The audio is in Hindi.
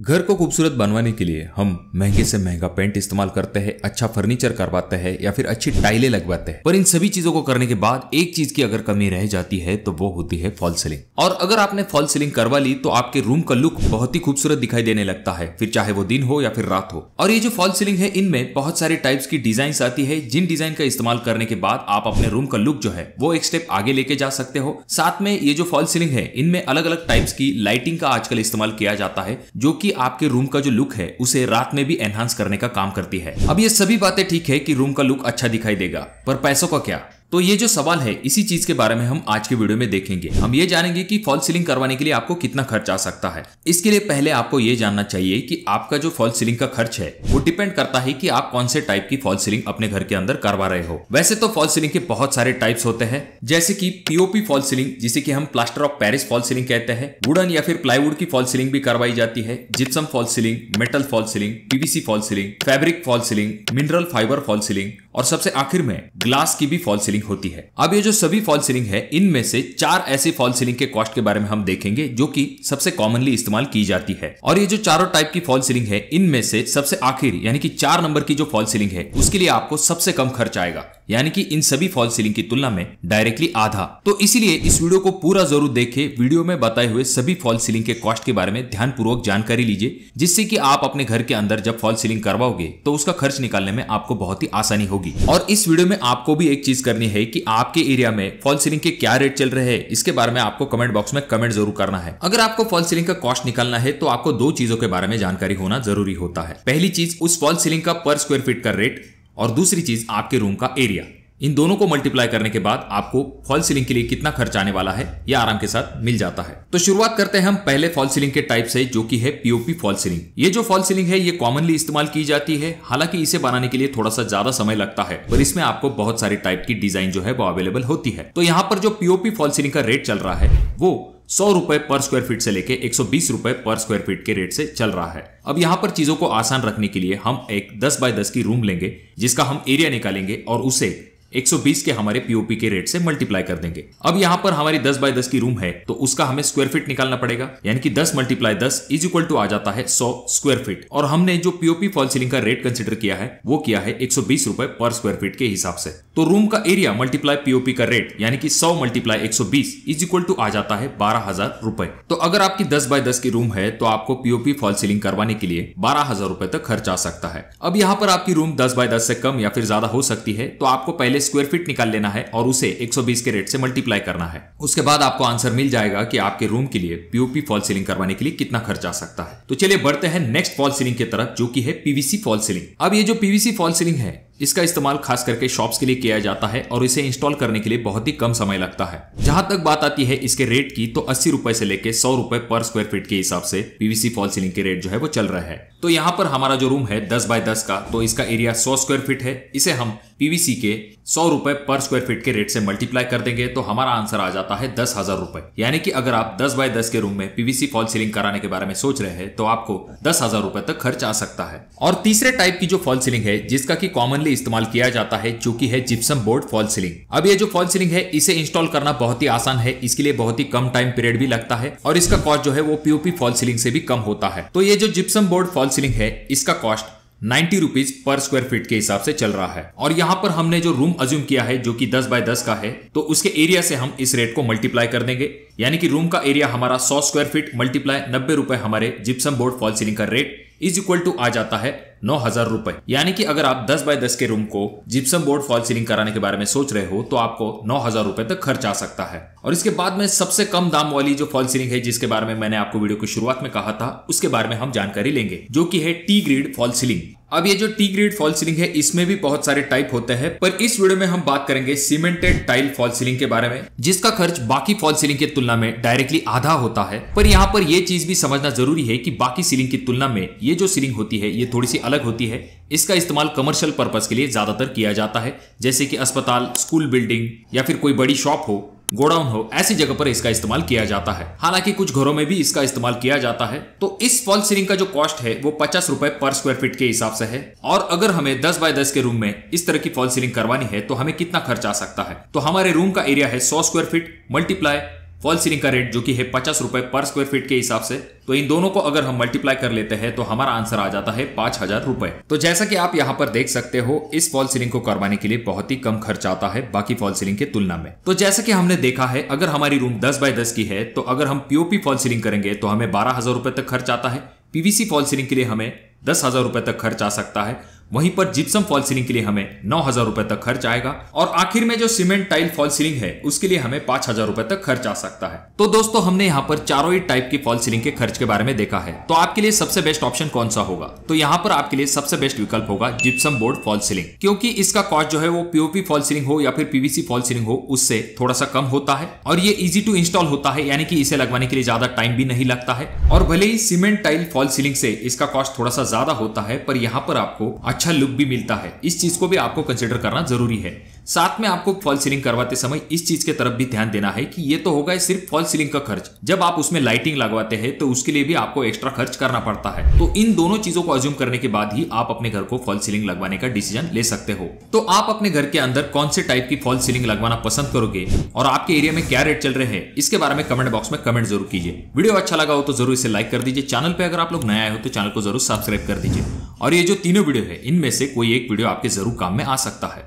घर को खूबसूरत बनवाने के लिए हम महंगे से महंगा पेंट इस्तेमाल करते हैं अच्छा फर्नीचर करवाते हैं या फिर अच्छी टाइलें लगवाते हैं पर इन सभी चीजों को करने के बाद एक चीज की अगर कमी रह जाती है तो वो होती है फॉल सीलिंग और अगर आपने फॉल सीलिंग करवा ली तो आपके रूम का लुक बहुत ही खूबसूरत दिखाई देने लगता है फिर चाहे वो दिन हो या फिर रात हो और ये जो फॉल सीलिंग है इनमें बहुत सारे टाइप्स की डिजाइन आती है जिन डिजाइन का इस्तेमाल करने के बाद आप अपने रूम का लुक जो है वो एक स्टेप आगे लेके जा सकते हो साथ में ये जो फॉल सीलिंग है इनमें अलग अलग टाइप्स की लाइटिंग का आजकल इस्तेमाल किया जाता है जो की कि आपके रूम का जो लुक है उसे रात में भी एनहांस करने का काम करती है अब ये सभी बातें ठीक है कि रूम का लुक अच्छा दिखाई देगा पर पैसों का क्या तो ये जो सवाल है इसी चीज के बारे में हम आज के वीडियो में देखेंगे हम ये जानेंगे कि फॉल सीलिंग करवाने के लिए आपको कितना खर्च आ सकता है इसके लिए पहले आपको ये जानना चाहिए कि आपका जो फॉल सीलिंग का खर्च है वो डिपेंड करता है कि आप कौन से टाइप की फॉल सीलिंग अपने घर के अंदर करवा रहे हो वैसे तो फॉल सीलिंग के बहुत सारे टाइप्स होते हैं जैसे की पीओपी फॉल सीलिंग जिसे की हम plaster of Paris fall ceiling कहते हैं वुडन या फिर प्लाईवुड की फॉल सीलिंग भी करवाई जाती है gypsum fall ceiling metal fall ceiling PVC fall ceiling fabric fall ceiling mineral fibre fall ceiling और सबसे आखिर में ग्लास की भी फॉल सीलिंग होती है अब ये जो सभी फॉल सीलिंग है इनमें से चार ऐसी फॉल सीलिंग के कॉस्ट के बारे में हम देखेंगे जो कि सबसे कॉमनली इस्तेमाल की जाती है और ये जो चारों टाइप की फॉल सीलिंग है इनमें से सबसे आखिर यानी कि चार नंबर की जो फॉल सीलिंग है उसके लिए आपको सबसे कम खर्च आएगा यानी कि इन सभी फॉल सीलिंग की तुलना में डायरेक्टली आधा तो इसीलिए इस वीडियो को पूरा जरूर देखे वीडियो में बताए हुए सभी फॉल सीलिंग के कॉस्ट के बारे में ध्यान पूर्वक जानकारी लीजिए जिससे कि आप अपने घर के अंदर जब फॉल सीलिंग करवाओगे तो उसका खर्च निकालने में आपको बहुत ही आसानी होगी और इस वीडियो में आपको भी एक चीज करनी है की आपके एरिया में फॉल सीलिंग के क्या रेट चल रहे हैं इसके बारे में आपको कमेंट बॉक्स में कमेंट जरूर करना है अगर आपको फॉल सीलिंग का कॉस्ट निकालना है तो आपको दो चीजों के बारे में जानकारी होना जरूरी होता है पहली चीज उस फॉल सीलिंग का पर स्क्वायर फीट का रेट और दूसरी चीज आपके रूम का एरिया इन दोनों को मल्टीप्लाई करने के बाद आपको फॉल सीलिंग के लिए कितना खर्च आने वाला है यह आराम के साथ मिल जाता है तो शुरुआत करते हैं हम पहले फॉल सीलिंग के टाइप से जो कि है पीओपी फॉल सीलिंग ये जो फॉल सीलिंग है ये कॉमनली इस्तेमाल की जाती है हालांकि इसे बनाने के लिए थोड़ा सा ज्यादा समय लगता है पर इसमें आपको बहुत सारी टाइप की डिजाइन जो है वो अवेलेबल होती है तो यहाँ पर जो पीओपी फॉल सीलिंग का रेट चल रहा है वो सौ रुपए पर स्क्वायर फीट से लेके एक सौ बीस रुपए पर स्क्वायर फीट के रेट से चल रहा है अब यहाँ पर चीजों को आसान रखने के लिए हम एक दस बाय दस की रूम लेंगे जिसका हम एरिया निकालेंगे और उसे 120 के हमारे पीओपी के रेट से मल्टीप्लाई कर देंगे अब यहाँ पर हमारी 10 बाय 10 की रूम है तो उसका हमें स्क्वायर फीट निकालना पड़ेगा यानी कि 10 मल्टीप्लाई दस इज इक्वल टू आ जाता है 100 स्क्वायर फीट और हमने जो पीओपी फॉल सीलिंग का रेट कंसिडर किया है वो किया है एक सौ पर स्क्वायर फीट के हिसाब से तो रूम का एरिया मल्टीप्लाई पीओपी का रेट यानी कि 100 मल्टीप्लाई एक इज इक्वल टू आ जाता है बारह हजार रूपए तो अगर आपकी 10 बाय 10 की रूम है तो आपको पीओपी फॉल सीलिंग करवाने के लिए बारह हजार रूपए तक खर्च आ सकता है अब यहाँ पर आपकी रूम 10 बाय 10 से कम या फिर ज्यादा हो सकती है तो आपको पहले स्क्वेयर फीट निकाल लेना है और उसे एक के रेट से मल्टीप्लाई करना है उसके बाद आपको आंसर मिल जाएगा की आपके रूम के लिए पीओपी फॉल सीलिंग करवाने के लिए कितना खर्च आ सकता है तो चलिए बढ़ते हैं नेक्स्ट फॉल सीलिंग की तरफ जो की है पीवीसी फॉल सीलिंग अब ये जो पीवीसी फॉल सीलिंग है इसका इस्तेमाल खास करके शॉप्स के लिए किया जाता है और इसे इंस्टॉल करने के लिए बहुत ही कम समय लगता है जहां तक बात आती है इसके रेट की तो अस्सी रुपए से लेकर सौ रुपए पर स्क्वायर फीट के हिसाब से पीवीसी फॉल सीलिंग के रेट जो है वो चल रहा है तो यहाँ पर हमारा जो रूम है दस बाय दस का तो इसका एरिया सौ स्क्वायर फीट है इसे हम पीवीसी के सौ रुपए पर स्क्वायर फीट के रेट से मल्टीप्लाई कर देंगे तो हमारा आंसर आ जाता है दस हजार रुपए यानी कि अगर आप दस बाय दस के रूम में पीवीसी फॉल सीलिंग कराने के बारे में सोच रहे हैं तो आपको दस हजार रुपए तक खर्च आ सकता है और तीसरे टाइप की जो फॉल सीलिंग है जिसका की कॉमनली इस्तेमाल किया जाता है जो की है जिप्सम बोर्ड फॉल सीलिंग अब ये जो फॉल सीलिंग है इसे इंस्टॉल करना बहुत ही आसान है इसके लिए बहुत ही कम टाइम पीरियड भी लगता है और इसका कॉस्ट जो है वो पीओपी फॉल सीलिंग से भी कम होता है तो ये जो जिप्सम बोर्ड फॉल सीलिंग है इसका cost 90 rupees per square feet के हिसाब से चल रहा है और यहाँ पर हमने जो रूम अज्यूम किया है जो कि 10 बाय 10 का है तो उसके एरिया से हम इस रेट को मल्टीप्लाई कर देंगे यानी कि रूम का एरिया हमारा 100 स्क्वायर फीट मल्टीप्लाई नब्बे रुपए हमारे जिप्सम बोर्ड फॉल सीलिंग का रेट इज इक्वल टू आ जाता है नौ हजार रूपए यानी कि अगर आप दस बाय दस के रूम को जिप्सम बोर्ड फॉल सीलिंग कराने के बारे में सोच रहे हो तो आपको नौ हजार रूपए तक खर्च आ सकता है और इसके बाद में सबसे कम दाम वाली जो फॉल सीलिंग है जिसके बारे में मैंने आपको वीडियो की शुरुआत में कहा था उसके बारे में हम जानकारी लेंगे जो की है टी ग्रीड फॉल सीलिंग अब ये जो टी ग्रेड फॉल सीलिंग है इसमें भी बहुत सारे टाइप होते हैं पर इस वीडियो में हम बात करेंगे सीमेंटेड टाइल फॉल सीलिंग के बारे में जिसका खर्च बाकी फॉल सीलिंग की तुलना में डायरेक्टली आधा होता है पर यहाँ पर यह चीज भी समझना जरूरी है कि बाकी सीलिंग की तुलना में ये जो सीलिंग होती है ये थोड़ी सी अलग होती है इसका इस्तेमाल कमर्शियल पर्पज़ के लिए ज़्यादातर किया जाता है जैसे कि अस्पताल स्कूल बिल्डिंग या फिर कोई बड़ी शॉप हो गोडाउन हो ऐसी जगह पर इसका इस्तेमाल किया जाता है हालांकि कुछ घरों में भी इसका इस्तेमाल किया जाता है तो इस फॉल सीलिंग का जो कॉस्ट है वो पचास रुपए पर स्क्वायर फीट के हिसाब से है और अगर हमें दस बाय दस के रूम में इस तरह की फॉल सीलिंग करवानी है तो हमें कितना खर्च आ सकता है तो हमारे रूम का एरिया है सौ square feet multiply fall ceiling का रेट जो कि है पचास रुपए पर स्क्वायर फीट के हिसाब से तो इन दोनों को अगर हम मल्टीप्लाई कर लेते हैं तो हमारा आंसर आ जाता है पांच हजार रुपए तो जैसा कि आप यहाँ पर देख सकते हो इस फॉल सीलिंग को करवाने के लिए बहुत ही कम खर्च आता है बाकी फॉल सीलिंग के तुलना में तो जैसा कि हमने देखा है अगर हमारी रूम दस बाय दस की है तो अगर हम पीओपी फॉल सीलिंग करेंगे तो हमें बारह तक खर्च आता है पीवीसी फॉल सीलिंग के लिए हमें दस हजार रुपए तक खर्च आ सकता है वहीं पर जिप्सम फॉल सीलिंग के लिए हमें नौ हजार रुपए तक खर्च आएगा और आखिर में जो सीमेंट टाइल फॉल सीलिंग है उसके लिए हमें पांच हजार रुपए तक खर्च आ सकता है तो दोस्तों हमने यहाँ पर चारों ही टाइप की फॉल सीलिंग के खर्च के बारे में देखा है तो आपके लिए सबसे बेस्ट ऑप्शन कौन सा होगा तो यहाँ पर आपके लिए सबसे बेस्ट विकल्प होगा जिप्सम बोर्ड फॉल सीलिंग क्योंकि इसका कॉस्ट जो है वो पीओपी फॉल सीलिंग हो या फिर पीवीसी फॉल सीलिंग हो उससे थोड़ा सा कम होता है और ये इजी टू इंस्टॉल होता है यानी कि इसे लगवाने के लिए ज्यादा टाइम भी नहीं लगता है और भले ही सीमेंट टाइल फॉल सीलिंग से इसका कॉस्ट थोड़ा सा ज्यादा होता है पर यहाँ पर आपको अच्छा लुक भी मिलता है इस चीज़ को भी आपको कंसिडर करना ज़रूरी है साथ में आपको फॉल सीलिंग करवाते समय इस चीज के तरफ भी ध्यान देना है कि ये तो होगा सिर्फ फॉल सीलिंग का खर्च जब आप उसमें लाइटिंग लगवाते हैं तो उसके लिए भी आपको एक्स्ट्रा खर्च करना पड़ता है तो इन दोनों चीजों को अज्यूम करने के बाद ही आप अपने घर को फॉल सीलिंग लगवाने का डिसीजन ले सकते हो तो आप अपने घर के अंदर कौन से टाइप की फॉल सीलिंग लगवाना पसंद करोगे और आपके एरिया में क्या रेट चल रहे हैं इसके बारे में कमेंट बॉक्स में कमेंट जरूर कीजिए वीडियो अच्छा लगा हो तो जरूर इसे लाइक कर दीजिए चैनल पर अगर आप लोग नया हो तो चैनल को जरूर सब्सक्राइब कर दीजिए और ये जो तीनों वीडियो है इनमें से कोई एक वीडियो आपके जरूर काम में आ सकता है